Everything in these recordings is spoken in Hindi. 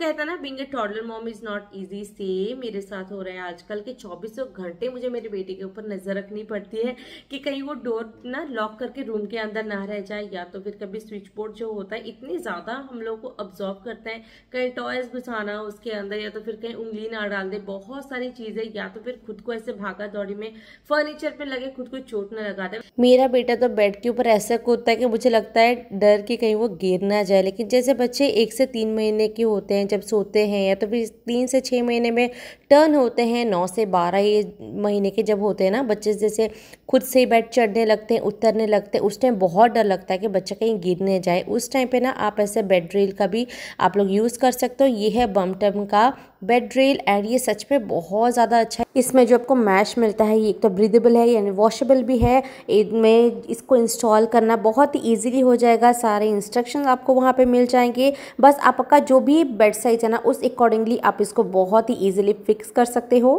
कहता कहता ना being a toddler mom is not easy से मेरे साथ हो रहा है आजकल के चौबीसों घंटे मुझे मेरे बेटे के ऊपर नजर रखनी पड़ती है कि कहीं वो डोर ना लॉक करके रूम के अंदर ना रह जाए या तो फिर कभी स्विच बोर्ड जो होता है इतनी ज्यादा हम लोग को ऑब्जॉर्व करता है कहीं टॉयज घुसाना उसके अंदर या तो फिर कहीं उंगली ना डाल दे बहुत सारी चीजें या तो फिर खुद को ऐसे भागा दौड़ी में फर्नीचर पे लगे खुद को चोट ना लगा दे मेरा बेटा तो बेड के ऊपर ऐसा कूदता है कि मुझे लगता है डर की कहीं वो गिर ना जाए लेकिन जैसे बच्चे एक से तीन महीने के होते हैं हैं जब सोते हैं या तो फिर तीन से छः महीने में टर्न होते हैं नौ से बारह ये महीने के जब होते हैं ना बच्चे जैसे खुद से ही बेड चढ़ने लगते हैं उतरने लगते हैं उस टाइम बहुत डर लगता है कि बच्चा कहीं गिरने जाए उस टाइम पे ना आप ऐसे बेड रेल का भी आप लोग यूज़ कर सकते हो ये है बम टम का बेड रेल एंड ये सच में बहुत ज़्यादा अच्छा है इसमें जो आपको मैश मिलता है ये एक तो ब्रीदेबल है यानी वॉशेबल भी है में इसको इंस्टॉल करना बहुत ही ईजिली हो जाएगा सारे इंस्ट्रक्शन आपको वहाँ पे मिल जाएंगे बस आपका जो भी बेड साइज है ना उस अकॉर्डिंगली आप इसको बहुत ही ईजिली फिक्स कर सकते हो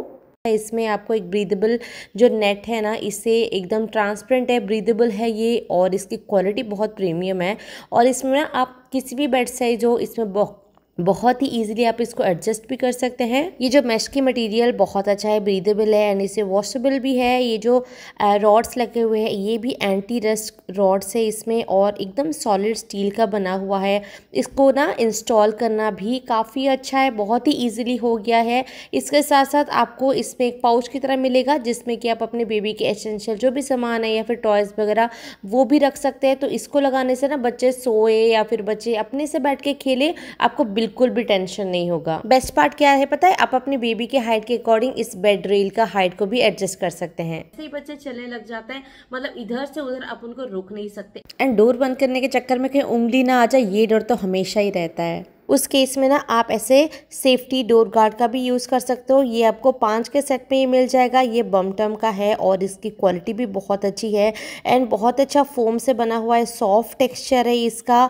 इसमें आपको एक ब्रीदेबल जो नेट है ना इसे एकदम ट्रांसपेरेंट है ब्रीदेबल है ये और इसकी क्वालिटी बहुत प्रीमियम है और इसमें ना आप किसी भी बेड साइज हो इसमें बहुत बहुत ही ईजिली आप इसको एडजस्ट भी कर सकते हैं ये जो मैश की मटेरियल बहुत अच्छा है ब्रीदेबल है एंड इसे वॉशेबल भी है ये जो रॉड्स लगे हुए हैं ये भी एंटी रस्ट रॉड्स है इसमें और एकदम सॉलिड स्टील का बना हुआ है इसको ना इंस्टॉल करना भी काफ़ी अच्छा है बहुत ही ईजिली हो गया है इसके साथ साथ आपको इसमें एक पाउच की तरह मिलेगा जिसमें कि आप अपने बेबी के एसेंशियल जो भी सामान है या फिर टॉयज़ वगैरह वो भी रख सकते हैं तो इसको लगाने से ना बच्चे सोए या फिर बच्चे अपने से बैठ के खेले आपको बिल्कुल भी टेंशन नहीं होगा बेस्ट पार्ट क्या है पता है आप अपने बेबी के हाइट के अकॉर्डिंग इस बेड रेल का हाइट को भी एडजस्ट कर सकते हैं ऐसे बच्चे चलने लग जाते हैं मतलब इधर से उधर आप उनको रोक नहीं सकते एंड डोर बंद करने के चक्कर में कहीं उंगली ना आ जाए ये डर तो हमेशा ही रहता है उस केस में ना आप ऐसे सेफ्टी डोर गार्ड का भी यूज़ कर सकते हो ये आपको पाँच के सेट में ही मिल जाएगा ये बम टर्म का है और इसकी क्वालिटी भी बहुत अच्छी है एंड बहुत अच्छा फोम से बना हुआ है सॉफ्ट टेक्सचर है इसका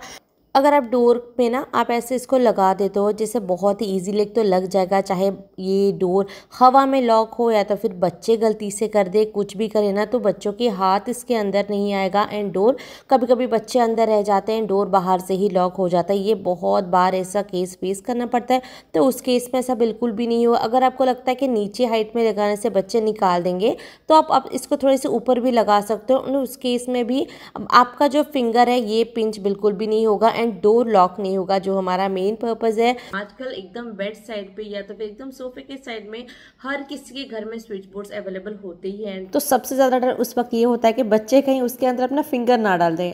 अगर आप डोर पे ना आप ऐसे इसको लगा देते हो जैसे बहुत ही ईजीली तो लग जाएगा चाहे ये डोर हवा में लॉक हो या तो फिर बच्चे गलती से कर दे कुछ भी करे ना तो बच्चों के हाथ इसके अंदर नहीं आएगा एंड डोर कभी कभी बच्चे अंदर रह जाते हैं डोर बाहर से ही लॉक हो जाता है ये बहुत बार ऐसा केस फेस करना पड़ता है तो उस केस में ऐसा बिल्कुल भी नहीं हुआ अगर आपको लगता है कि नीचे हाइट में लगाने से बच्चे निकाल देंगे तो आप, आप इसको थोड़े से ऊपर भी लगा सकते हो उस केस में भी आपका जो फिंगर है ये पिंच बिल्कुल भी नहीं होगा एंड एंड डोर लॉक नहीं होगा जो हमारा मेन पर्पज है आजकल एकदम बेड साइड पे या तो फिर एकदम सोफे के साइड में हर किसी के घर में स्विच बोर्ड अवेलेबल होते ही है तो सबसे ज्यादा डर उस वक्त ये होता है कि बच्चे कहीं उसके अंदर अपना फिंगर ना डाल दें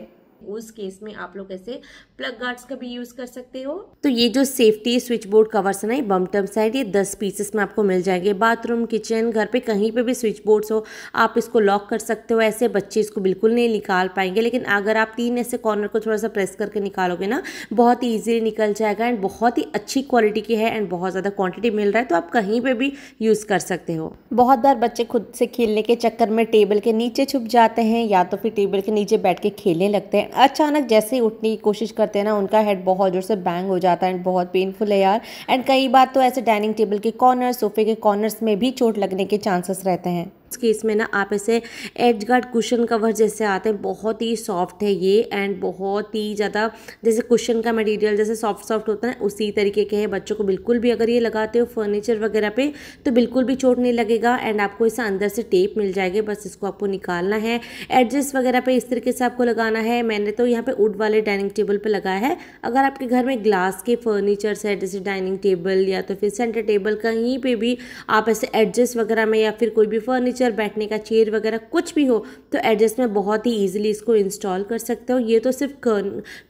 उस केस में आप लोग ऐसे प्लग गार्ड्स का भी यूज कर सकते हो तो ये जो सेफ्टी स्विच बोर्ड कवर्स है ना ये बमटम साइड ये दस पीसेस में आपको मिल जाएंगे बाथरूम किचन घर पे कहीं पे भी स्विच बोर्ड्स हो आप इसको लॉक कर सकते हो ऐसे बच्चे इसको बिल्कुल नहीं निकाल पाएंगे लेकिन अगर आप तीन ऐसे कॉर्नर को थोड़ा सा प्रेस करके निकालोगे ना बहुत ही ईजिली निकल जाएगा एंड बहुत ही अच्छी क्वालिटी की है एंड बहुत ज़्यादा क्वान्टिटी मिल रहा है तो आप कहीं पर भी यूज़ कर सकते हो बहुत बार बच्चे खुद से खेलने के चक्कर में टेबल के नीचे छुप जाते हैं या तो फिर टेबल के नीचे बैठ के खेलने लगते हैं अचानक जैसे ही उठने की कोशिश करते हैं ना उनका हेड बहुत जोर से बैंग हो जाता है एंड बहुत पेनफुल है यार एंड कई बार तो ऐसे डाइनिंग टेबल के कॉर्नर सोफे के कॉर्नर्स में भी चोट लगने के चांसेस रहते हैं केस में ना आप ऐसे एज गार्ड कुशन कवर जैसे आते हैं बहुत ही सॉफ्ट है ये एंड बहुत ही ज़्यादा जैसे कुशन का मटेरियल जैसे सॉफ्ट सॉफ्ट होता है उसी तरीके के हैं बच्चों को बिल्कुल भी अगर ये लगाते हो फर्नीचर वगैरह पे तो बिल्कुल भी चोट नहीं लगेगा एंड आपको इसे अंदर से टेप मिल जाएगी बस इसको आपको निकालना है एडजस्ट वगैरह पर इस तरीके से आपको लगाना है मैंने तो यहाँ पे वुड वाले डाइनिंग टेबल पर लगाया है अगर आपके घर में ग्लास के फर्नीचर्स है जैसे डाइनिंग टेबल या तो फिर सेंटर टेबल कहीं पर भी आप ऐसे एडजस्ट वगैरह में या फिर कोई भी फर्नीचर फर्नीचर बैठने का चेयर वगैरह कुछ भी हो तो एडजस्ट में बहुत ही ईजिली इसको इंस्टॉल कर सकते हो ये तो सिर्फ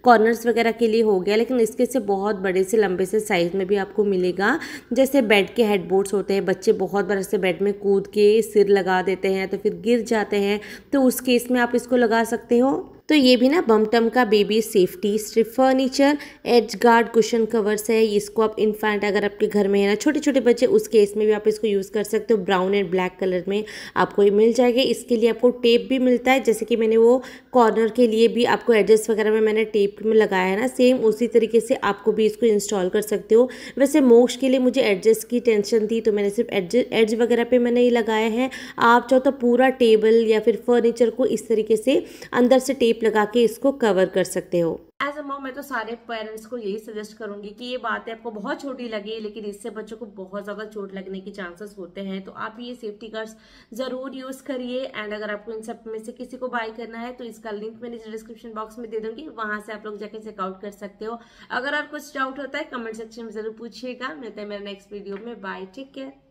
कॉर्नर्स वगैरह के लिए हो गया लेकिन इसके से बहुत बड़े से लंबे से साइज़ में भी आपको मिलेगा जैसे बेड के हेडबोर्ड्स होते हैं बच्चे बहुत बड़े से बेड में कूद के सिर लगा देते हैं तो फिर गिर जाते हैं तो उस केस में आप इसको लगा सकते हो तो ये भी ना बमटम का baby safety strip furniture edge guard cushion covers है इसको आप इन्फेंट अगर आपके घर में है ना छोटे छोटे बच्चे उस केस में भी आप इसको यूज़ कर सकते हो ब्राउन एंड ब्लैक कलर में आपको ये मिल जाएगा इसके लिए आपको टेप भी मिलता है जैसे कि मैंने वो कॉर्नर के लिए भी आपको एडजस्ट वगैरह में मैंने टेप में लगाया है ना सेम उसी तरीके से आपको भी इसको इंस्टॉल कर सकते हो वैसे मोक्ष के लिए मुझे एडजस्ट की टेंशन थी तो मैंने सिर्फ एडज एड्ज वगैरह पर मैंने ये लगाया है आप चाहो तो पूरा टेबल या फिर फर्नीचर को इस तरीके से अंदर से टेप टेप लगा के इसको कवर कर सकते हो एज अ मैं तो सारे पेरेंट्स को यही सजेस्ट करूंगी कि ये बातें आपको बहुत छोटी लगी लेकिन इससे बच्चों को बहुत ज्यादा चोट लगने के चांसेस होते हैं तो आप ये सेफ्टी कार्ड जरूर यूज करिए एंड अगर आपको इन सब में से किसी को बाय करना है तो इसका लिंक मैं डिस्क्रिप्शन बॉक्स में दे दूंगी वहां से आप लोग जाके चेकआउट कर सकते हो अगर आप कुछ डाउट होता है कमेंट सेक्शन में जरूर पूछिएगा मिलते हैं मेरे नेक्स्ट वीडियो में बाय टेक केयर